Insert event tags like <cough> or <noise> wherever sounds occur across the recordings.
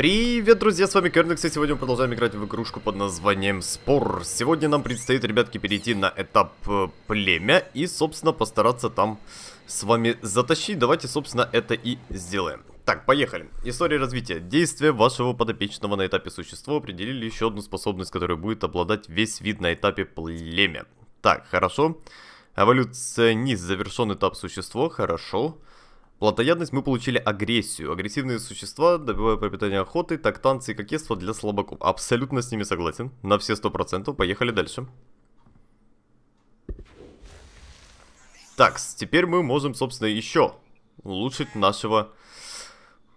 Привет, друзья, с вами Керникс, и сегодня мы продолжаем играть в игрушку под названием Спор. Сегодня нам предстоит, ребятки, перейти на этап э, племя и, собственно, постараться там с вами затащить. Давайте, собственно, это и сделаем. Так, поехали. История развития. Действия вашего подопечного на этапе существа определили еще одну способность, которая будет обладать весь вид на этапе племя. Так, хорошо. Эволюционист завершен этап существо, хорошо. Хорошо. Плотоядность мы получили агрессию. Агрессивные существа, добивая пропитание охоты, тактанцы и кокетство для слабаков. Абсолютно с ними согласен. На все сто процентов. Поехали дальше. Так, теперь мы можем, собственно, еще улучшить нашего...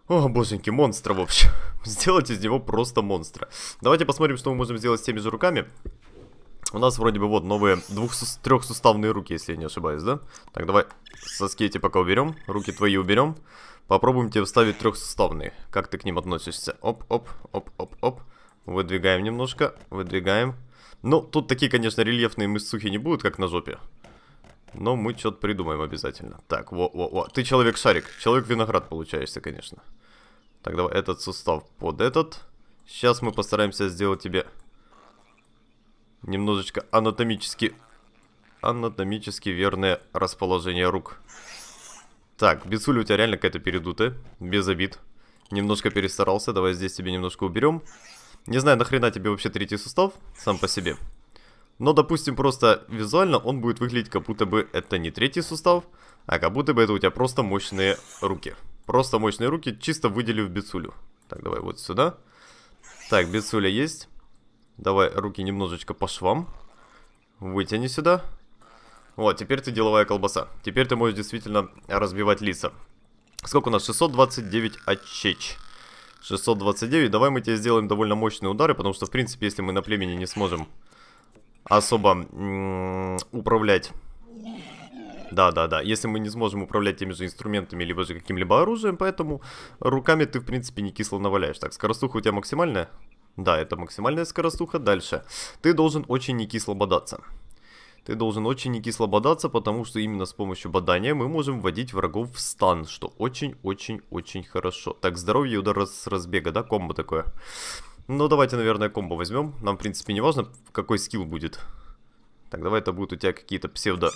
О, боженьки, монстра, в общем. <laughs> Сделать из него просто монстра. Давайте посмотрим, что мы можем сделать с теми же руками. У нас вроде бы вот новые двух трехсуставные руки, если я не ошибаюсь, да? Так, давай соски эти пока уберем, руки твои уберем. Попробуем тебе вставить трехсуставные. Как ты к ним относишься? Оп, оп, оп, оп, оп. Выдвигаем немножко, выдвигаем. Ну, тут такие, конечно, рельефные мысцухи не будут, как на жопе. Но мы что-то придумаем обязательно. Так, во-во-во. Ты человек-шарик. Человек-виноград получаешься, конечно. Так, давай этот сустав под этот. Сейчас мы постараемся сделать тебе немножечко анатомически... Анатомически верное расположение рук. Так, Бицуля у тебя реально какая-то передутая. Без обид. Немножко перестарался. Давай здесь тебе немножко уберем. Не знаю, нахрена тебе вообще третий сустав сам по себе. Но, допустим, просто визуально он будет выглядеть, как будто бы это не третий сустав, а как будто бы это у тебя просто мощные руки. Просто мощные руки, чисто выделив Бицулю. Так, давай вот сюда. Так, Бицуля есть. Давай руки немножечко по швам. Вытяни сюда. Вот, теперь ты деловая колбаса. Теперь ты можешь действительно разбивать лица. Сколько у нас? 629 очеч. 629. Давай мы тебе сделаем довольно мощные удары, потому что, в принципе, если мы на племени не сможем особо управлять... Да-да-да, если мы не сможем управлять теми же инструментами, либо же каким-либо оружием, поэтому руками ты, в принципе, не кисло наваляешь. Так, скоростуха у тебя максимальная? Да, это максимальная скоростуха. Дальше. Ты должен очень не кисло бодаться. Ты должен очень не кисло бодаться, потому что именно с помощью бодания мы можем вводить врагов в стан, что очень-очень-очень хорошо. Так, здоровье и удар с разбега, да, комбо такое. Ну, давайте, наверное, комбо возьмем. Нам, в принципе, не важно, какой скилл будет. Так, давай это будут у тебя какие-то псевдо...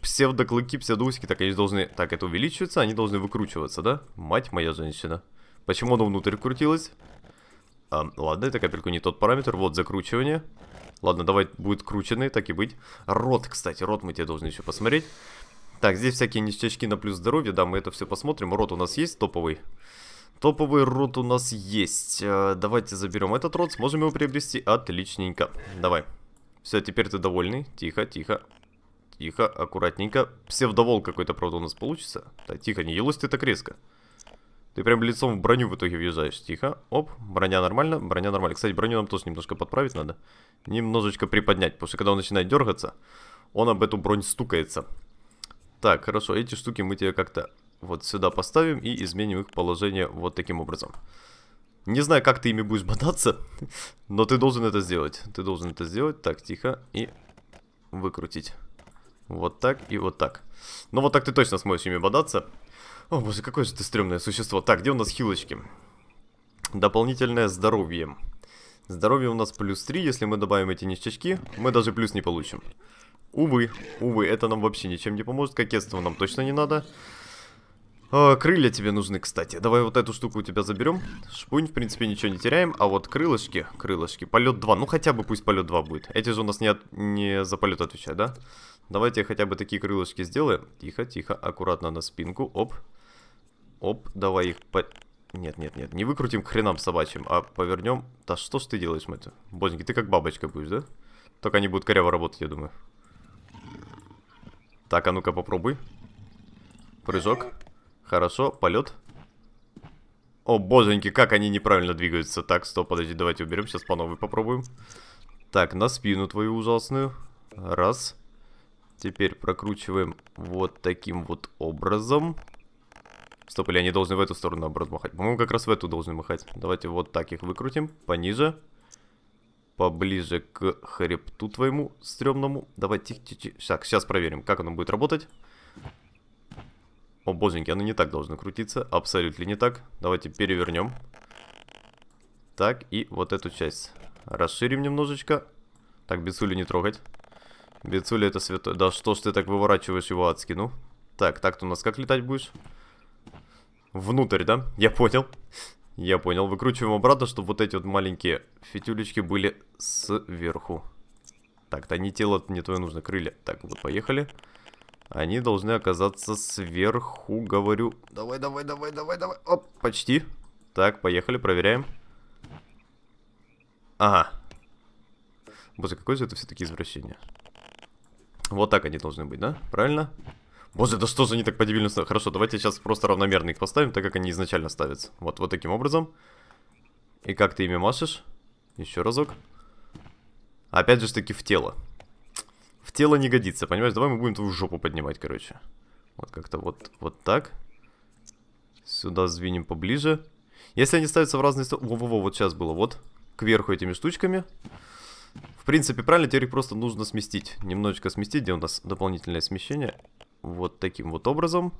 Псевдоклыки, псевдоусики. Так, они должны... Так, это увеличивается, они должны выкручиваться, да? Мать моя женщина. Почему оно внутрь крутилось? А, ладно, это капельку не тот параметр. Вот закручивание. Ладно, давай будет крученный, так и быть. Рот, кстати, рот мы тебе должны еще посмотреть. Так, здесь всякие ништячки на плюс здоровье, да, мы это все посмотрим. Рот у нас есть топовый? Топовый рот у нас есть. А, давайте заберем этот рот, сможем его приобрести. Отличненько. Давай. Все, теперь ты довольный. Тихо, тихо. Тихо, аккуратненько. Псевдовол какой-то, правда, у нас получится. Да, тихо, не елось ты так резко. Ты прям лицом в броню в итоге въезжаешь. Тихо. Оп, броня нормально, броня нормально. Кстати, броню нам тоже немножко подправить надо. Немножечко приподнять, потому что когда он начинает дергаться, он об эту бронь стукается. Так, хорошо, эти штуки мы тебе как-то вот сюда поставим и изменим их положение вот таким образом. Не знаю, как ты ими будешь бодаться, но ты должен это сделать. Ты должен это сделать. Так, тихо. И выкрутить. Вот так и вот так. Ну, вот так ты точно сможешь ими бодаться. О, боже, какое же ты стрёмное существо. Так, где у нас хилочки? Дополнительное здоровье. Здоровье у нас плюс 3, если мы добавим эти ништячки, мы даже плюс не получим. Увы, увы, это нам вообще ничем не поможет, кокетство нам точно не надо. Э, крылья тебе нужны, кстати. Давай вот эту штуку у тебя заберем. Шпунь, в принципе, ничего не теряем. А вот крылышки, крылышки. Полет 2. Ну, хотя бы пусть полет 2 будет. Эти же у нас не, от... не за полет отвечают, да? Давайте хотя бы такие крылышки сделаем. Тихо, тихо, аккуратно на спинку. Оп. Оп, давай их по... Нет, нет, нет, не выкрутим к хренам собачьим, а повернем... Да что ж ты делаешь, мать? боженьки, ты как бабочка будешь, да? Только они будут коряво работать, я думаю. Так, а ну-ка попробуй. Прыжок. Хорошо, полет. О, боженьки, как они неправильно двигаются. Так, стоп, подожди, давайте уберем. Сейчас по новой попробуем. Так, на спину твою ужасную. Раз. Теперь прокручиваем вот таким вот образом. Стоп, или они должны в эту сторону, наоборот, махать? По-моему, как раз в эту должны махать. Давайте вот так их выкрутим. Пониже. Поближе к хребту твоему стрёмному. Давай, тихо-тихо. Так, сейчас проверим, как оно будет работать. О, боженьки, оно не так должно крутиться. Абсолютно не так. Давайте перевернем. Так, и вот эту часть. Расширим немножечко. Так, бицулю не трогать. Бицуля это святой. Да что ж ты так выворачиваешь его адски, ну? Так, так-то у нас как летать будешь? Внутрь, да? Я понял. Я понял. Выкручиваем обратно, чтобы вот эти вот маленькие фитюлечки были сверху. Так, да не тело, не твое нужно, крылья. Так, вот поехали. Поехали. Они должны оказаться сверху, говорю. Давай, давай, давай, давай, давай. Оп, почти. Так, поехали, проверяем. Ага. Боже, какое же это все-таки извращение? Вот так они должны быть, да? Правильно? Боже, да что же они так по ставят? Хорошо, давайте сейчас просто равномерно их поставим, так как они изначально ставятся. Вот, вот таким образом. И как ты ими машешь? Еще разок. Опять же таки в тело в тело не годится, понимаешь? Давай мы будем твою жопу поднимать, короче. Вот как-то вот, вот так. Сюда сдвинем поближе. Если они ставятся в разные стороны... Во-во-во, вот сейчас было, вот. Кверху этими штучками. В принципе, правильно, теперь их просто нужно сместить. Немножечко сместить, где у нас дополнительное смещение. Вот таким вот образом.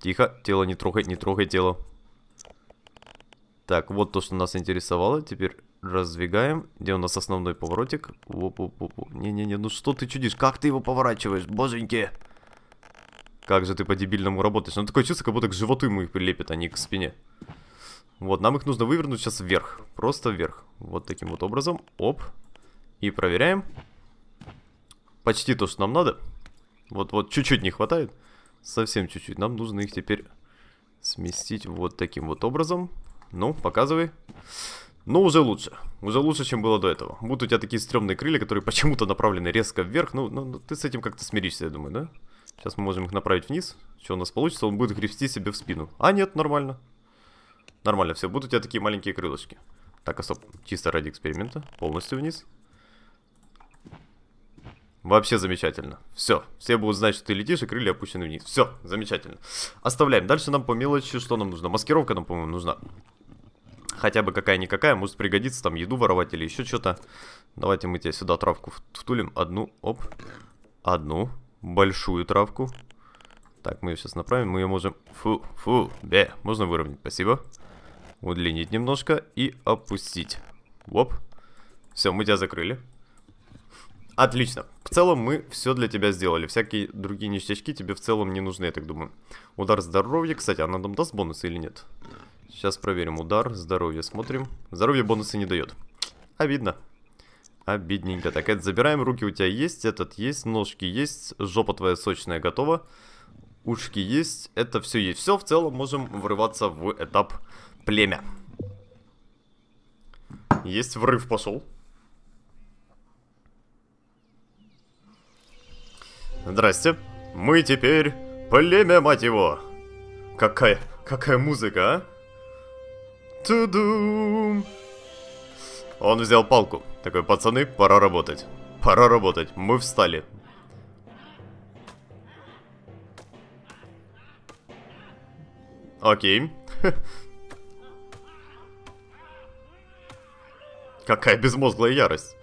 Тихо, тело не трогай, не трогай тело. Так, вот то, что нас интересовало. Теперь Раздвигаем. Где у нас основной поворотик? Не-не-не, ну что ты чудишь? Как ты его поворачиваешь? Боженьки! Как же ты по-дебильному работаешь? Ну такое чувство, как будто к животу ему их прилепят, а не к спине. Вот, нам их нужно вывернуть сейчас вверх. Просто вверх. Вот таким вот образом. Оп. И проверяем. Почти то, что нам надо. Вот-вот, чуть-чуть не хватает. Совсем чуть-чуть. Нам нужно их теперь сместить вот таким вот образом. Ну, показывай. Показывай. Но ну, уже лучше. Уже лучше, чем было до этого. Будут у тебя такие стрёмные крылья, которые <laughs> почему-то направлены резко вверх. Ну, ну, ну ты с этим как-то смиришься, я думаю, да? Сейчас мы можем их направить вниз. Что у нас получится? Он будет гребсти себе в спину. А, нет, нормально. Нормально, все. Будут у тебя такие маленькие крылочки. Так, а стоп. Чисто ради эксперимента. Полностью вниз. Вообще замечательно. Все. Все будут знать, что ты летишь, и крылья опущены вниз. Все, замечательно. Оставляем. Дальше нам по мелочи, что нам нужно? Маскировка нам, по-моему, нужна хотя бы какая-никакая, может пригодиться там еду воровать или еще что-то. Давайте мы тебе сюда травку втулим. Одну, оп, одну большую травку. Так, мы ее сейчас направим, мы ее можем... Фу, фу, бе, можно выровнять, спасибо. Удлинить немножко и опустить. Оп. Все, мы тебя закрыли. Отлично. В целом мы все для тебя сделали. Всякие другие ништячки тебе в целом не нужны, я так думаю. Удар здоровья, кстати, она нам даст бонусы или Нет. Сейчас проверим удар, здоровье смотрим. Здоровье бонусы не дает. Обидно. Обидненько. Так, это забираем, руки у тебя есть, этот есть, ножки есть, жопа твоя сочная готова. Ушки есть, это все есть. Все, в целом можем врываться в этап племя. Есть, врыв пошел. Здрасте. Мы теперь племя, мать его. Какая, какая музыка, а? Ту-дум! Он взял палку. Такой, пацаны, пора работать. Пора работать. Мы встали. Окей. <laughs> Какая безмозглая ярость.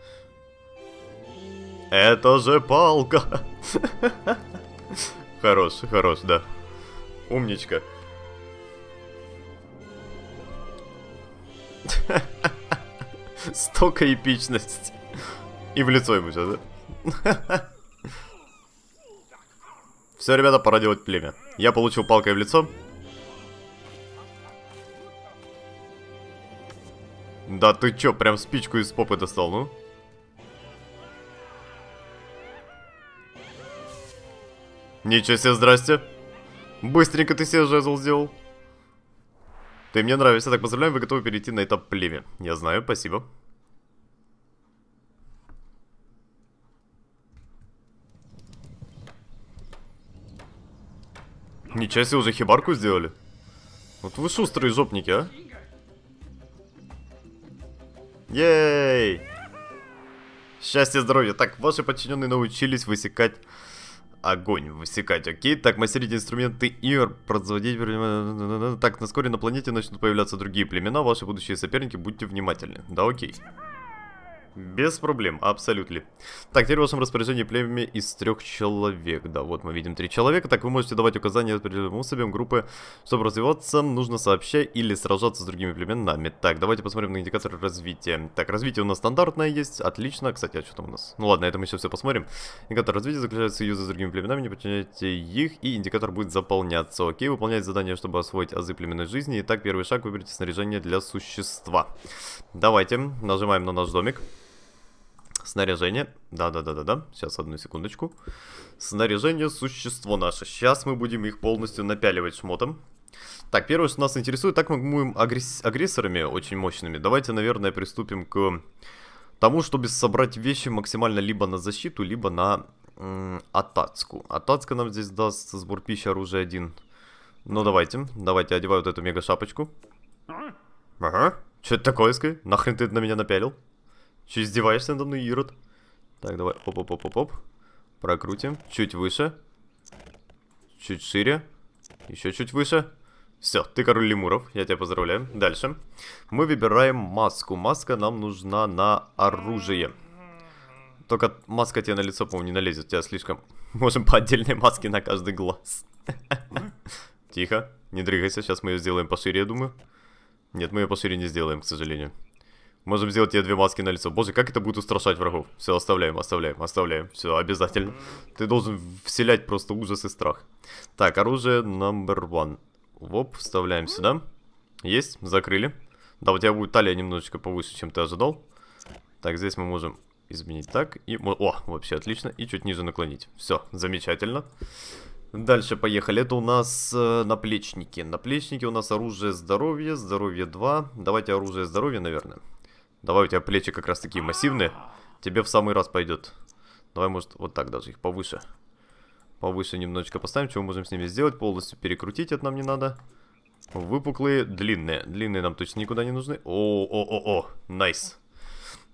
Это же палка. <laughs> хорош, хорош, да. Умничка. Столько эпичности. И в лицо ему сейчас, да? Все, ребята, пора делать племя. Я получил палкой в лицо. Да ты чё, прям спичку из попы достал, ну? Ничего себе, здрасте. Быстренько ты себе жезл сделал. Ты мне нравишься, так поздравляю, вы готовы перейти на этап племя? Я знаю, спасибо. Ничего себе, уже хибарку сделали. Вот вы шустрые жопники, а. Ей! Счастье здоровья. Так, ваши подчиненные научились высекать огонь высекать, окей? Так, мастерить инструменты игр, производить... Так, вскоре на планете начнут появляться другие племена, ваши будущие соперники, будьте внимательны. Да, окей. Без проблем, абсолютно. Так, теперь в вашем распоряжении племя из трех человек. Да, вот мы видим три человека. Так, вы можете давать указания определенным особям группы. Чтобы развиваться, нужно сообщать или сражаться с другими племенами. Так, давайте посмотрим на индикаторы развития. Так, развитие у нас стандартное есть. Отлично. Кстати, а что там у нас? Ну ладно, это мы еще все посмотрим. Индикатор развития заключается в союзе с другими племенами, не подчиняйте их, и индикатор будет заполняться. Окей, выполнять задание, чтобы освоить азы племенной жизни. Итак, первый шаг, выберите снаряжение для существа. Давайте, нажимаем на наш домик. Снаряжение. Да-да-да-да-да. Сейчас, одну секундочку. Снаряжение существо наше. Сейчас мы будем их полностью напяливать шмотом. Так, первое, что нас интересует, так мы будем агресс агрессорами очень мощными. Давайте, наверное, приступим к тому, чтобы собрать вещи максимально либо на защиту, либо на атацку. Атацка нам здесь даст сбор пищи, оружие один. Ну давайте, давайте, одеваю вот эту мега шапочку. Ага, что это такое, скай? Нахрен ты на меня напялил? Че издеваешься надо мной, Ирод? Так, давай, оп-оп-оп-оп-оп. Прокрутим. Чуть выше. Чуть шире. Еще чуть выше. Все, ты король лемуров, я тебя поздравляю. Дальше. Мы выбираем маску. Маска нам нужна на оружие. Только маска тебе на лицо, по-моему, не налезет. У тебя слишком... <laughs> Можем по отдельной маске на каждый глаз. <laughs> Тихо, не дрыгайся. Сейчас мы ее сделаем пошире, я думаю. Нет, мы ее пошире не сделаем, к сожалению. Можем сделать тебе две маски на лицо. Боже, как это будет устрашать врагов. Все, оставляем, оставляем, оставляем. Все, обязательно. Ты должен вселять просто ужас и страх. Так, оружие number one. Воп, вставляем сюда. Есть, закрыли. Да, у тебя будет талия немножечко повыше, чем ты ожидал. Так, здесь мы можем изменить так. И... О, вообще отлично. И чуть ниже наклонить. Все, замечательно. Дальше поехали. Это у нас э, наплечники. Наплечники у нас оружие здоровья, здоровье 2. Давайте оружие здоровья, наверное. Давай, у тебя плечи как раз такие массивные. Тебе в самый раз пойдет. Давай, может, вот так даже их повыше. Повыше немножечко поставим. Что мы можем с ними сделать? Полностью перекрутить это нам не надо. Выпуклые, длинные. Длинные нам точно никуда не нужны. О-о-о-о, найс.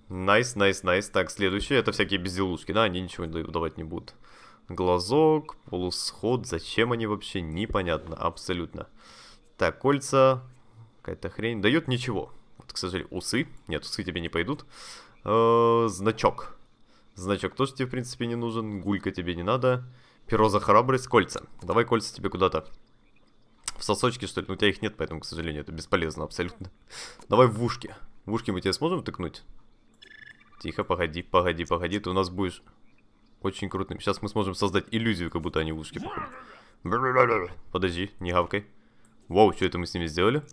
Найс, найс, найс. Так, следующее, это всякие безделушки, да, они ничего давать не будут. Глазок, полусход, зачем они вообще, непонятно, абсолютно. Так, кольца, какая-то хрень, дает ничего. К сожалению, усы. Нет, усы тебе не пойдут. Э, значок. Значок тоже тебе, в принципе, не нужен. Гулька тебе не надо. Перо за храбрость. Кольца. Давай кольца тебе куда-то. В сосочке, что ли? Ну, у тебя их нет, поэтому, к сожалению, это бесполезно абсолютно. Давай в ушки. В ушки мы тебе сможем тыкнуть? Тихо, погоди, погоди, погоди. Ты у нас будешь очень крутым. Сейчас мы сможем создать иллюзию, как будто они в ушки походят. Подожди, не гавкай. Вау, что это мы с ними сделали?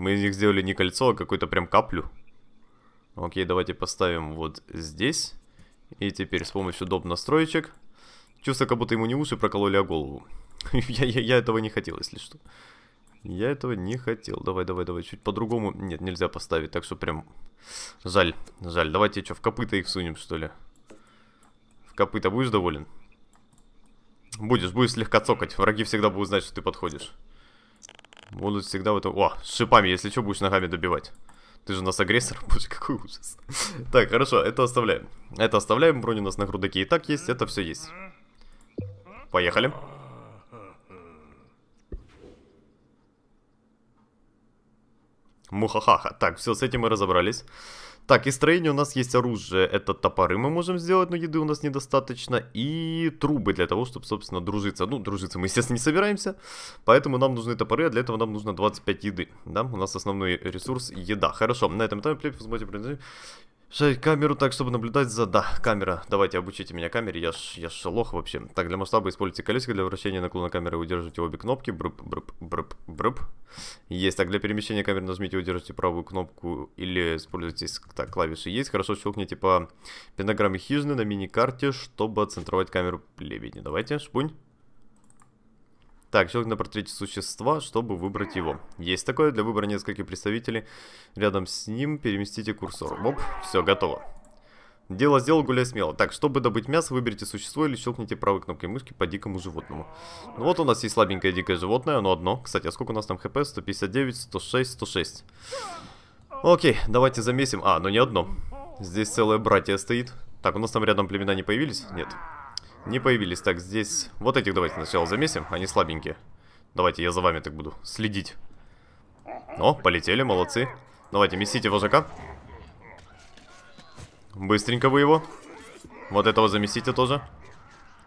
Мы из них сделали не кольцо, а какую-то прям каплю. Окей, давайте поставим вот здесь. И теперь с помощью доп настроечек. Чувство, как будто ему не уши прокололи а голову. <laughs> я, я, я этого не хотел, если что. Я этого не хотел. Давай, давай, давай. Чуть по-другому. Нет, нельзя поставить. Так что прям... Жаль, жаль. Давайте что, в копыта их сунем, что ли? В копыта будешь доволен? Будешь, будешь слегка цокать. Враги всегда будут знать, что ты подходишь. Будут всегда вот... О, с шипами, если что, будешь ногами добивать. Ты же у нас агрессор, <laughs> боже, какой ужас. так, хорошо, это оставляем. Это оставляем, бронь у нас на грудаке и так есть, это все есть. Поехали. Мухахаха. Так, все, с этим мы разобрались. Так, из строения у нас есть оружие, это топоры мы можем сделать, но еды у нас недостаточно. И трубы для того, чтобы, собственно, дружиться. Ну, дружиться мы, естественно, не собираемся, поэтому нам нужны топоры, а для этого нам нужно 25 еды. Да, у нас основной ресурс еда. Хорошо, на этом этапе вы сможете Ставить камеру так, чтобы наблюдать за... Да, камера. Давайте, обучите меня камере, я ж, я ж лох вообще. Так, для масштаба используйте колесико для вращения наклона камеры, удержите обе кнопки. Брып, брып, брып, брып. Есть. Так, для перемещения камеры нажмите, и удержите правую кнопку или используйте... Так, клавиши есть. Хорошо, щелкните по пентаграмме хижины на мини-карте, чтобы центровать камеру плебедни. Давайте, шпунь. Так, человек на портрете существа, чтобы выбрать его. Есть такое, для выбора нескольких представителей. Рядом с ним переместите курсор. Оп, все, готово. Дело сделал, гуляй смело. Так, чтобы добыть мясо, выберите существо или щелкните правой кнопкой мышки по дикому животному. Ну вот у нас есть слабенькое дикое животное, оно одно. Кстати, а сколько у нас там хп? 159, 106, 106. Окей, давайте замесим. А, ну не одно. Здесь целое братье стоит. Так, у нас там рядом племена не появились? Нет не появились. Так, здесь... Вот этих давайте сначала замесим, они слабенькие. Давайте, я за вами так буду следить. О, полетели, молодцы. Давайте, месите вожака. Быстренько вы его. Вот этого замесите тоже.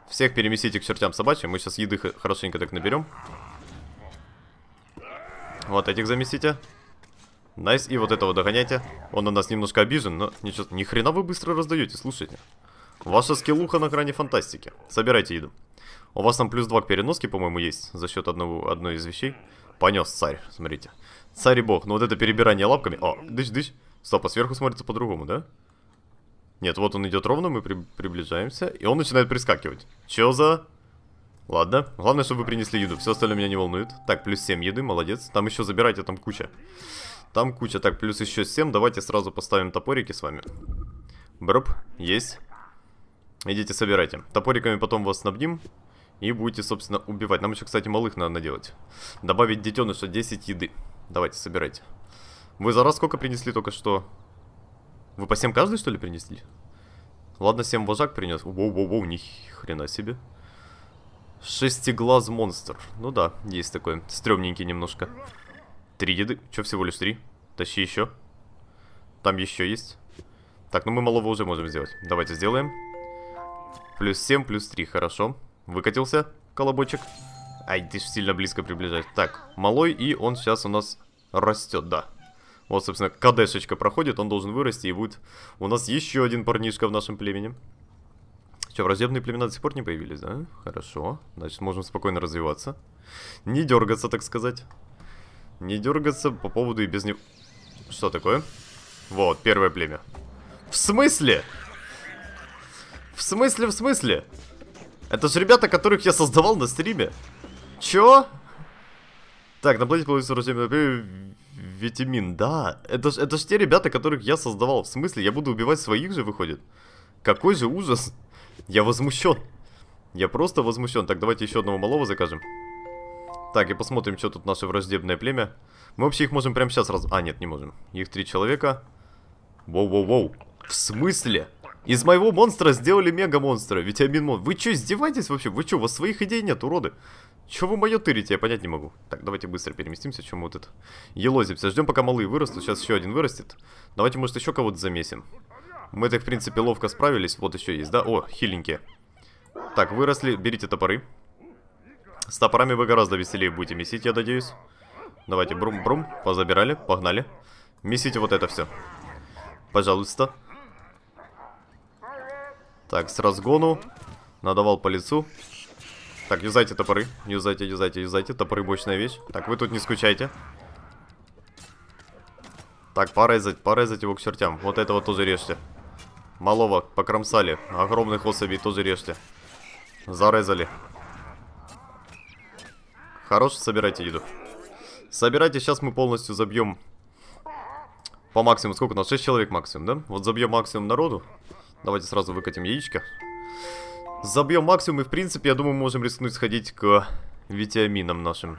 Всех перемесите к чертям собачьим. Мы сейчас еды хорошенько так наберем. Вот этих замесите. Найс, и вот этого догоняйте. Он у нас немножко обижен, но ничего, ни хрена вы быстро раздаете, слушайте. Ваша скиллуха на грани фантастики. Собирайте еду. У вас там плюс два к переноске, по-моему, есть за счет одного, одной из вещей. Понес царь, смотрите. Царь и бог. Ну вот это перебирание лапками. О, дыщ дыщ. Стоп, а сверху смотрится по-другому, да? Нет, вот он идет ровно, мы при приближаемся, и он начинает прискакивать. Че за... Ладно. Главное, чтобы вы принесли еду. Все остальное меня не волнует. Так, плюс 7 еды, молодец. Там еще забирайте, там куча. Там куча. Так, плюс еще 7. Давайте сразу поставим топорики с вами. Броп, есть. Идите собирайте. Топориками потом вас снабдим. И будете, собственно, убивать. Нам еще, кстати, малых надо наделать. Добавить детеныша 10 еды. Давайте, собирайте. Вы за раз сколько принесли только что? Вы по 7 каждый, что ли, принесли? Ладно, 7 вожак принес. Воу-воу-воу, ни хрена себе. Шестиглаз монстр. Ну да, есть такое. Стремненький немножко. Три еды. Че, всего лишь три? Тащи еще. Там еще есть. Так, ну мы малого уже можем сделать. Давайте сделаем. Плюс 7, плюс 3, хорошо. Выкатился колобочек. Ай, ты ж сильно близко приближаешь. Так, малой, и он сейчас у нас растет, да. Вот, собственно, кадешечка проходит, он должен вырасти, и будет у нас еще один парнишка в нашем племени. Что, враждебные племена до сих пор не появились, да? Хорошо. Значит, можем спокойно развиваться. Не дергаться, так сказать. Не дергаться по поводу и без него... Что такое? Вот, первое племя. В смысле? В смысле, в смысле? Это же ребята, которых я создавал на стриме. Чё? Так, на планете получится э, витамин, да. Это ж, это ж те ребята, которых я создавал. В смысле, я буду убивать своих же, выходит? Какой же ужас. Я возмущен. Я просто возмущен. Так, давайте еще одного малого закажем. Так, и посмотрим, что тут наше враждебное племя. Мы вообще их можем прямо сейчас раз... А, нет, не можем. Их три человека. Воу-воу-воу. В смысле? Из моего монстра сделали мега-монстра, витамин мон. Вы что, издеваетесь вообще? Вы что, у вас своих идей нет, уроды? Че вы мое тырите, я понять не могу. Так, давайте быстро переместимся, чем вот это. Елозимся, ждем, пока малые вырастут. Сейчас еще один вырастет. Давайте, может, еще кого-то замесим. Мы так, в принципе, ловко справились. Вот еще есть, да? О, хиленькие. Так, выросли, берите топоры. С топорами вы гораздо веселее будете месить, я надеюсь. Давайте, брум-брум, позабирали, погнали. Месите вот это все. Пожалуйста. Так, с разгону. Надавал по лицу. Так, юзайте топоры. Юзайте, юзайте, юзайте. Топоры мощная вещь. Так, вы тут не скучайте. Так, порезать, порезать его к чертям. Вот этого тоже режьте. Малого покромсали. Огромных особей тоже режьте. Зарезали. Хорош, собирайте еду. Собирайте, сейчас мы полностью забьем по максимуму. Сколько у нас? 6 человек максимум, да? Вот забьем максимум народу. Давайте сразу выкатим яичко. Забьем максимум, и в принципе, я думаю, можем рискнуть сходить к витаминам нашим.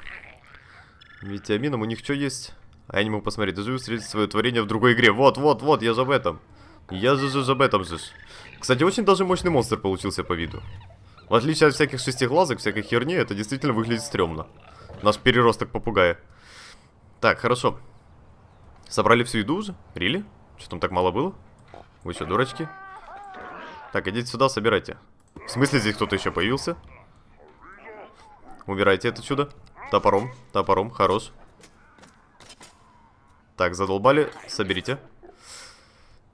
Витаминам у них что есть? А я не могу посмотреть. Даже встретить свое творение в другой игре. Вот, вот, вот, я же об этом. Я же, же, же об этом же. Кстати, очень даже мощный монстр получился по виду. В отличие от всяких шестиглазок, всякой херни, это действительно выглядит стрёмно. Наш переросток попугая. Так, хорошо. Собрали всю еду уже? Рили? Really? Что там так мало было? Вы что, дурачки? Так, идите сюда, собирайте. В смысле здесь кто-то еще появился? Убирайте это чудо. Топором, топором, хорош. Так, задолбали, соберите.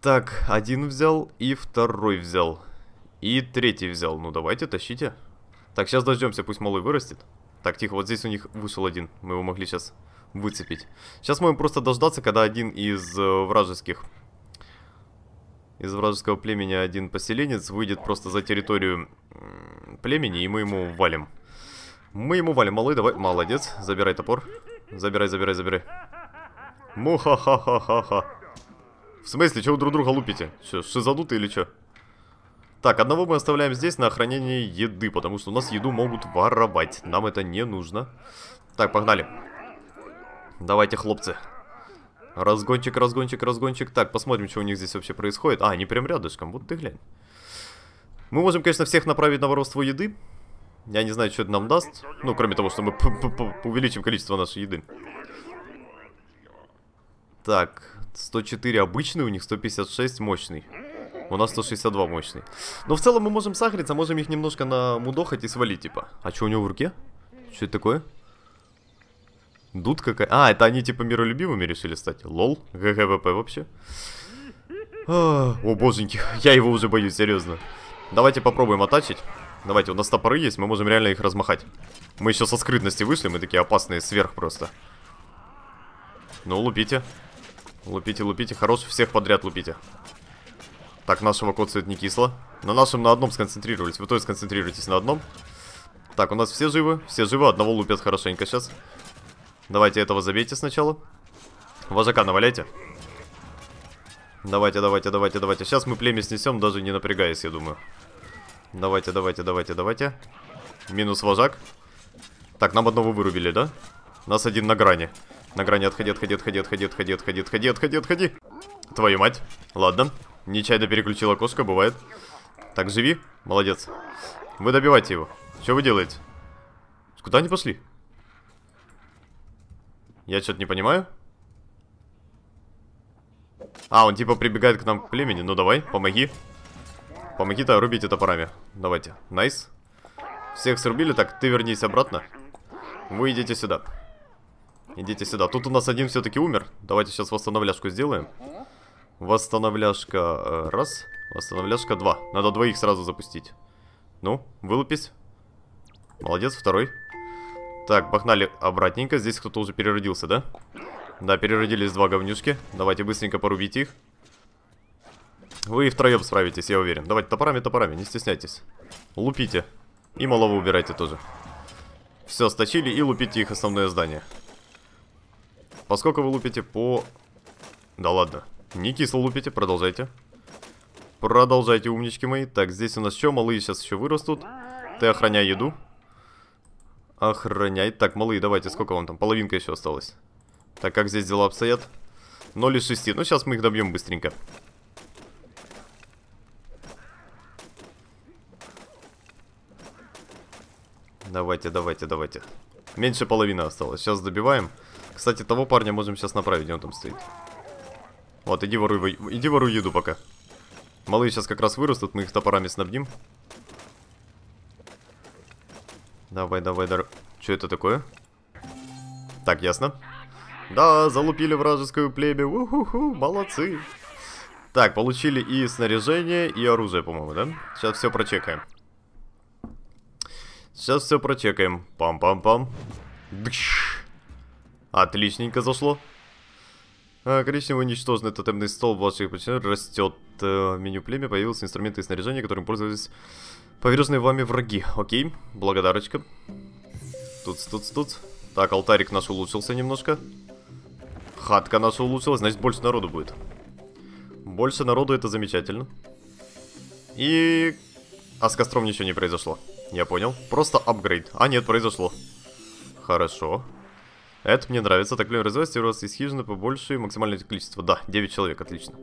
Так, один взял и второй взял. И третий взял. Ну давайте, тащите. Так, сейчас дождемся, пусть малый вырастет. Так, тихо, вот здесь у них вышел один. Мы его могли сейчас выцепить. Сейчас мы просто дождаться, когда один из э, вражеских из вражеского племени один поселенец выйдет просто за территорию племени, и мы ему валим. Мы ему валим. Малый, давай. Молодец. Забирай топор. Забирай, забирай, забирай. Муха-ха-ха-ха-ха. В смысле, чего вы друг друга лупите? Что, шизадуты или что? Так, одного мы оставляем здесь на хранение еды, потому что у нас еду могут воровать. Нам это не нужно. Так, погнали. Давайте, хлопцы. Разгончик, разгончик, разгончик. Так, посмотрим, что у них здесь вообще происходит. А, они прям рядышком, вот ты глянь. Мы можем, конечно, всех направить на воровство еды. Я не знаю, что это нам даст. Ну, кроме того, что мы увеличим количество нашей еды. Так, 104 обычный, у них 156 мощный. У нас 162 мощный. Но в целом мы можем сахариться, можем их немножко намудохать и свалить, типа. А что у него в руке? Что это такое? Дуд какая... А, это они типа миролюбивыми решили стать. Лол. ГГВП вообще. А, о, боженьки. <laughs> Я его уже боюсь, серьезно. Давайте попробуем оттачить. Давайте, у нас топоры есть, мы можем реально их размахать. Мы еще со скрытности вышли, мы такие опасные сверх просто. Ну, лупите. Лупите, лупите. Хорош, всех подряд лупите. Так, нашего кот цвет не кисло. На нашем на одном сконцентрировались. Вы тоже сконцентрируйтесь на одном. Так, у нас все живы. Все живы, одного лупят хорошенько сейчас. Давайте этого забейте сначала. Вожака наваляйте. Давайте, давайте, давайте, давайте. Сейчас мы племя снесем, даже не напрягаясь, я думаю. Давайте, давайте, давайте, давайте. Минус вожак. Так, нам одного вырубили, да? Нас один на грани. На грани отходи, отходи, отходи, отходи, отходи, отходи, отходи, отходи, отходи. Твою мать. Ладно. Нечаянно переключила кошка, бывает. Так, живи. Молодец. Вы добивайте его. Что вы делаете? Куда они пошли? Я что-то не понимаю. А, он типа прибегает к нам к племени. Ну давай, помоги. Помоги-то, это парами. Давайте. Найс. Всех срубили. Так, ты вернись обратно. Вы идите сюда. Идите сюда. Тут у нас один все-таки умер. Давайте сейчас восстановляшку сделаем. Восстановляшка э, раз. Восстановляшка два. Надо двоих сразу запустить. Ну, вылупись. Молодец, второй. Так, погнали обратненько. Здесь кто-то уже переродился, да? Да, переродились два говнюшки. Давайте быстренько порубить их. Вы и втроем справитесь, я уверен. Давайте топорами, топорами, не стесняйтесь. Лупите. И малого убирайте тоже. Все, сточили и лупите их основное здание. Поскольку вы лупите по... Да ладно. Не кисло лупите, продолжайте. Продолжайте, умнички мои. Так, здесь у нас что? Малые сейчас еще вырастут. Ты охраняй еду. Охранять. Так, малые, давайте, сколько вам там? Половинка еще осталась. Так, как здесь дела обстоят? 0 из 6. Ну, сейчас мы их добьем быстренько. Давайте, давайте, давайте. Меньше половины осталось. Сейчас добиваем. Кстати, того парня можем сейчас направить, где он там стоит. Вот, иди воруй, иди воруй еду пока. Малые сейчас как раз вырастут, мы их топорами снабдим. Давай, давай, давай. Что это такое? Так, ясно. Да, залупили вражескую племя. Уху-ху, молодцы. Так, получили и снаряжение, и оружие, по-моему, да? Сейчас все прочекаем. Сейчас все прочекаем. Пам-пам-пам. Отличненько зашло. А, коричневый уничтоженный тотемный стол ваших подчиненных растет. Э, меню племя Появилось инструменты и снаряжение, которым пользовались поверженные вами враги. Окей, благодарочка. Тут, тут, тут. Так, алтарик наш улучшился немножко. Хатка наша улучшилась, значит больше народу будет. Больше народу это замечательно. И... А с костром ничего не произошло. Я понял. Просто апгрейд. А нет, произошло. Хорошо. Это мне нравится. Так, блин, развивается у вас из хижины побольше и максимальное количество. Да, 9 человек, отлично.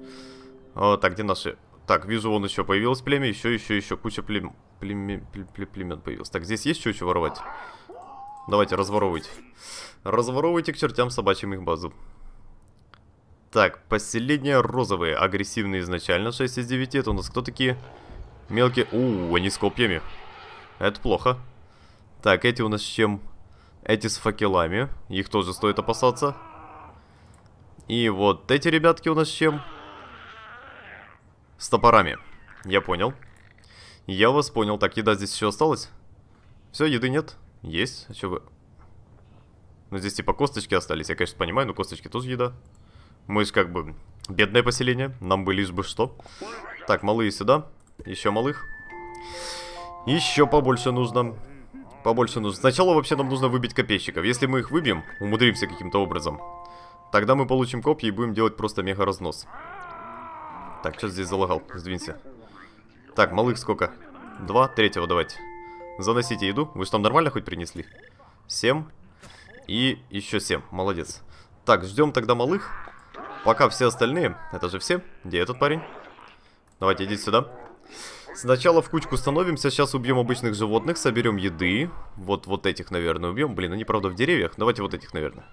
А, так, где наши... Так, вижу, он еще появилось племя, еще, еще, еще, куча плем... плем, племен появилось. Так, здесь есть что еще воровать? Давайте, разворовывайте. Разворовывайте к чертям собачьим их базу. Так, поселение розовые. Агрессивные изначально, 6 из 9. Это у нас кто такие? Мелкие. Ууу, они с копьями. Это плохо. Так, эти у нас с чем? Эти с факелами. Их тоже стоит опасаться. И вот эти ребятки у нас с чем? С топорами. Я понял. Я вас понял. Так, еда здесь еще осталась? Все, еды нет. Есть? А что вы... Ну, здесь типа косточки остались. Я, конечно, понимаю, но косточки тоже еда. Мы же как бы бедное поселение. Нам бы лишь бы что. Так, малые сюда. Еще малых. Еще побольше нужно. Побольше нужно. Сначала вообще нам нужно выбить копейщиков. Если мы их выбьем, умудримся каким-то образом, тогда мы получим копья и будем делать просто мега разнос. Так, что здесь залагал? Сдвинься. Так, малых сколько? Два, третьего давайте. Заносите еду. Вы что там нормально хоть принесли? 7. И еще 7. Молодец. Так, ждем тогда малых. Пока все остальные. Это же все. Где этот парень? Давайте, идите сюда. Сначала в кучку становимся, сейчас убьем обычных животных, соберем еды. Вот, вот этих, наверное, убьем. Блин, они, правда, в деревьях. Ну, давайте вот этих, наверное.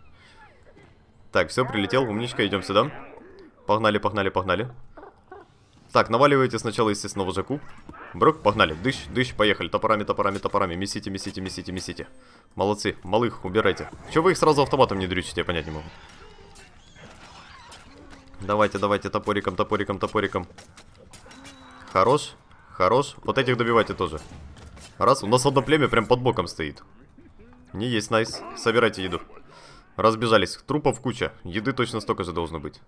Так, все, прилетел, умничка, идем сюда. Погнали, погнали, погнали. Так, наваливайте сначала, естественно, вожаку. Брок, погнали. Дыщ, дыщ, поехали. Топорами, топорами, топорами. Месите, месите, месите, месите. Молодцы. Малых, убирайте. Че вы их сразу автоматом не дрючите, я понять не могу. Давайте, давайте, топориком, топориком, топориком. Хорош, хорош. Вот этих добивайте тоже. Раз, у нас одно племя прям под боком стоит. Не есть, найс. Собирайте еду. Разбежались. Трупов куча. Еды точно столько же должно быть.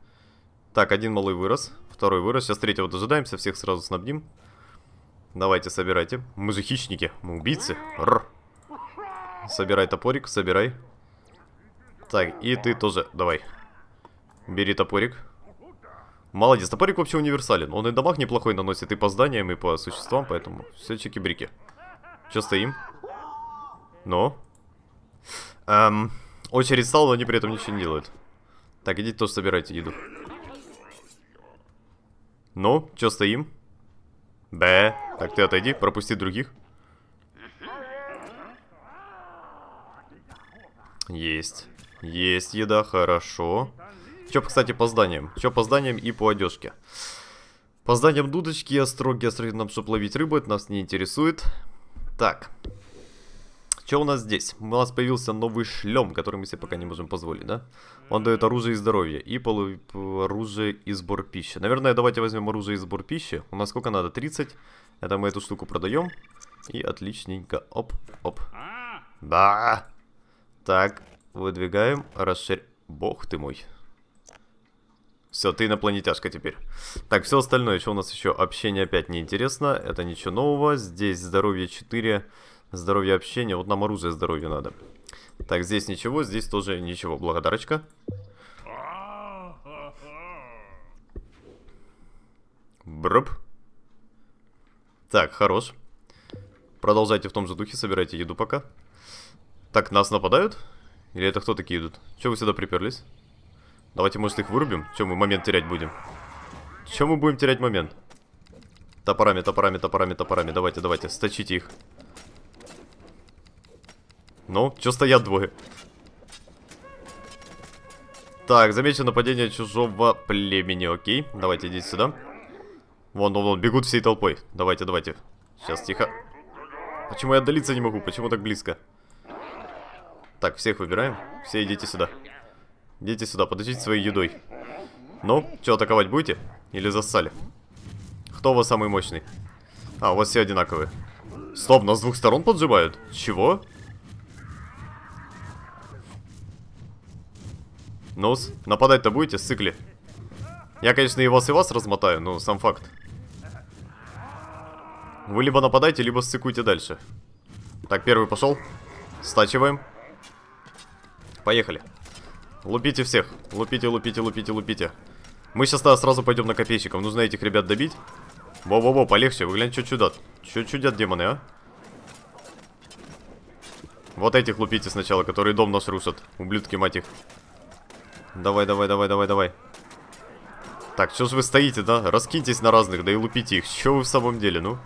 Так, один малый вырос, второй вырос. Сейчас третьего дожидаемся, всех сразу снабдим. Давайте, собирайте. Мы же хищники, мы убийцы. Рр. Собирай топорик, собирай. Так, и ты тоже, давай. Бери топорик. Молодец, топорик вообще универсален. Он и дамаг неплохой наносит и по зданиям, и по существам, поэтому все чики-брики. Че стоим? Но ну? Эм, очередь стала, но они при этом ничего не делают. Так, идите тоже собирайте еду. Ну, чё стоим? Да. Так ты отойди, пропусти других. Есть. Есть еда, хорошо. Чё, кстати, по зданиям? Чё по зданиям и по одежке? По зданиям дудочки, остроги, остроги нам, чтобы ловить рыбу, это нас не интересует. Так. Что у нас здесь? У нас появился новый шлем, который мы себе пока не можем позволить, да? Он дает оружие и здоровье. И полу... оружие и сбор пищи. Наверное, давайте возьмем оружие и сбор пищи. У нас сколько надо? 30. Это мы эту штуку продаем. И отличненько. Оп, оп. Да. Так, выдвигаем. Расширь... Бог ты мой. Все, ты инопланетяшка теперь. Так, все остальное, что у нас еще? Общение опять неинтересно, это ничего нового. Здесь здоровье 4, Здоровье общения. Вот нам оружие здоровья надо. Так, здесь ничего, здесь тоже ничего. Благодарочка. Брб. Так, хорош. Продолжайте в том же духе, собирайте еду пока. Так, нас нападают? Или это кто такие идут? Че вы сюда приперлись? Давайте, может, их вырубим? Че мы момент терять будем? Че мы будем терять момент? Топорами, топорами, топорами, топорами. Давайте, давайте, сточите их. Ну, чё стоят двое? Так, замечу нападение чужого племени, окей. Давайте, идите сюда. Вон, вон, вон, бегут всей толпой. Давайте, давайте. Сейчас, тихо. Почему я отдалиться не могу? Почему так близко? Так, всех выбираем. Все идите сюда. Идите сюда, подождите своей едой. Ну, что, атаковать будете? Или зассали? Кто у вас самый мощный? А, у вас все одинаковые. Стоп, нас с двух сторон поджимают? Чего? Нус, нападать-то будете, сыкли? Я, конечно, и вас, и вас размотаю, но сам факт. Вы либо нападаете, либо сыкуйте дальше. Так, первый пошел. Стачиваем. Поехали. Лупите всех. Лупите, лупите, лупите, лупите. Мы сейчас тогда сразу пойдем на копейщиков. Нужно этих ребят добить. Во-во-во, полегче. Вы глянь, что чудят. Что чудят демоны, а? Вот этих лупите сначала, которые дом наш рушат. Ублюдки, мать их. Давай, давай, давай, давай, давай. Так, что ж вы стоите, да? Раскиньтесь на разных, да и лупите их. Что вы в самом деле, ну?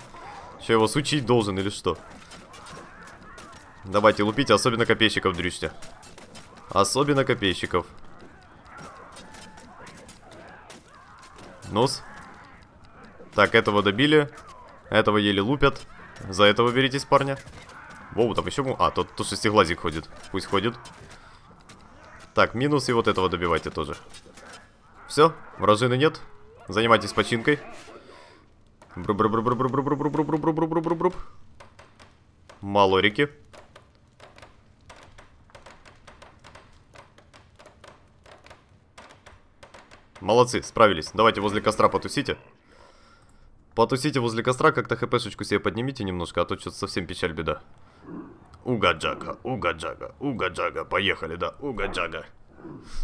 Что, я вас учить должен или что? Давайте, лупите, особенно копейщиков дрючьте. Особенно копейщиков. Нос. Так, этого добили. Этого еле лупят. За этого беритесь, парня. Воу, там еще... А, тот, тот шестиглазик ходит. Пусть ходит. Так, минус и вот этого добивайте тоже. Все, вражины нет. Занимайтесь починкой. Малорики. Молодцы, справились. Давайте возле костра потусите. Потусите возле костра, как-то хпшечку себе поднимите немножко, а то что-то совсем печаль беда. Угаджага, угаджага, угаджага, Поехали, да, угаджага.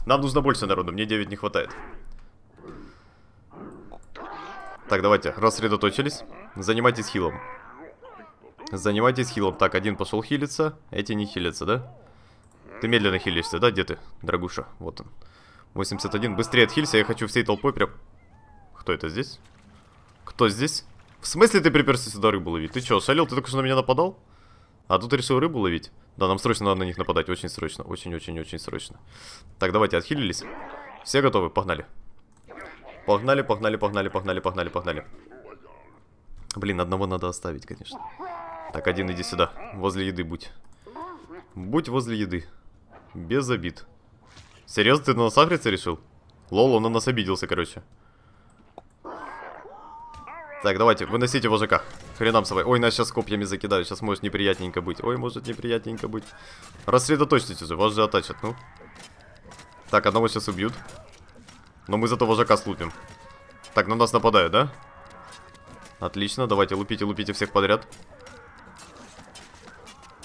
Нам нужно больше народу, мне 9 не хватает. Так, давайте, рассредоточились. Занимайтесь хилом. Занимайтесь хилом. Так, один пошел хилиться, эти не хилятся, да? Ты медленно хилишься, да, где ты, дорогуша? Вот он. 81, быстрее отхилься, я хочу всей толпой прям... Кто это здесь? Кто здесь? В смысле ты приперся сюда, рыболовить? Ты что, шалил? Ты только что на меня нападал? А тут решил рыбу ловить. Да, нам срочно надо на них нападать. Очень срочно. Очень-очень-очень срочно. Так, давайте, отхилились. Все готовы? Погнали. Погнали, погнали, погнали, погнали, погнали, погнали. Блин, одного надо оставить, конечно. Так, один иди сюда. Возле еды будь. Будь возле еды. Без обид. Серьезно, ты на нас агриться решил? Лол, он на нас обиделся, короче. Так, давайте, выносите вожака. Хренам собой. Ой, нас сейчас копьями закидают. Сейчас может неприятненько быть. Ой, может неприятненько быть. Рассредоточьтесь же, вас же атачат, ну. Так, одного сейчас убьют. Но мы зато вожака слупим. Так, на нас нападают, да? Отлично, давайте лупите, лупите всех подряд.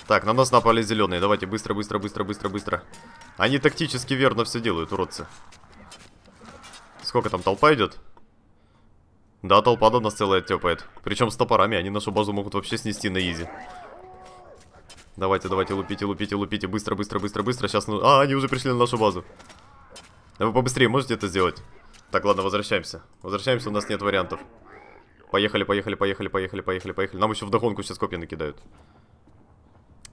Так, на нас напали зеленые. Давайте быстро, быстро, быстро, быстро, быстро. Они тактически верно все делают, уродцы. Сколько там толпа идет? Да, толпа до нас целая тёпает. Причем с топорами, они нашу базу могут вообще снести на изи. Давайте, давайте, лупите, лупите, лупите. Быстро, быстро, быстро, быстро. Сейчас... Ну... А, они уже пришли на нашу базу. Да вы побыстрее можете это сделать? Так, ладно, возвращаемся. Возвращаемся, у нас нет вариантов. Поехали, поехали, поехали, поехали, поехали, поехали. Нам еще вдогонку сейчас копья накидают.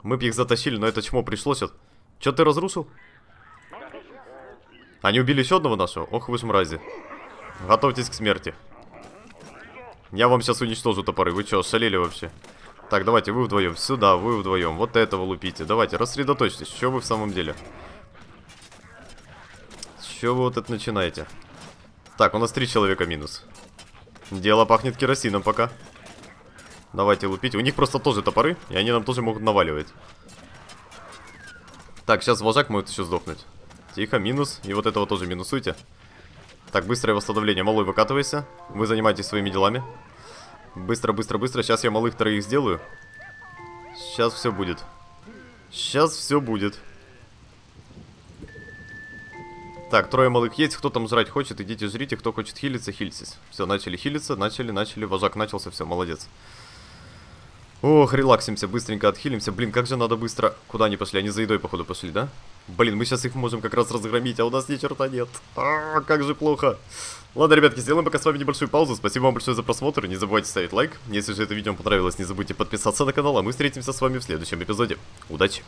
Мы бы их затащили, но это чмо пришлось. От... Че ты разрушил? Они убили еще одного нашего? Ох вы ж мрази. Готовьтесь к смерти. Я вам сейчас уничтожу топоры. Вы что, шалели вообще? Так, давайте, вы вдвоем. Сюда, вы вдвоем. Вот этого лупите. Давайте, рассредоточьтесь. Что вы в самом деле? Что вы вот это начинаете? Так, у нас три человека минус. Дело пахнет керосином пока. Давайте лупить. У них просто тоже топоры, и они нам тоже могут наваливать. Так, сейчас вожак может еще сдохнуть. Тихо, минус. И вот этого тоже минусуйте. Так, быстрое восстановление. Малой, выкатывайся. Вы занимаетесь своими делами. Быстро, быстро, быстро. Сейчас я малых троих сделаю. Сейчас все будет. Сейчас все будет. Так, трое малых есть. Кто там жрать хочет, идите жрите. Кто хочет хилиться, хильтесь. Все, начали хилиться, начали, начали. Вожак начался, все, молодец. Ох, релаксимся, быстренько отхилимся. Блин, как же надо быстро... Куда они пошли? Они за едой, походу, пошли, да? Да. Блин, мы сейчас их можем как раз разгромить, а у нас ни черта нет. А, как же плохо. Ладно, ребятки, сделаем пока с вами небольшую паузу. Спасибо вам большое за просмотр. Не забывайте ставить лайк. Если же это видео вам понравилось, не забудьте подписаться на канал, а мы встретимся с вами в следующем эпизоде. Удачи!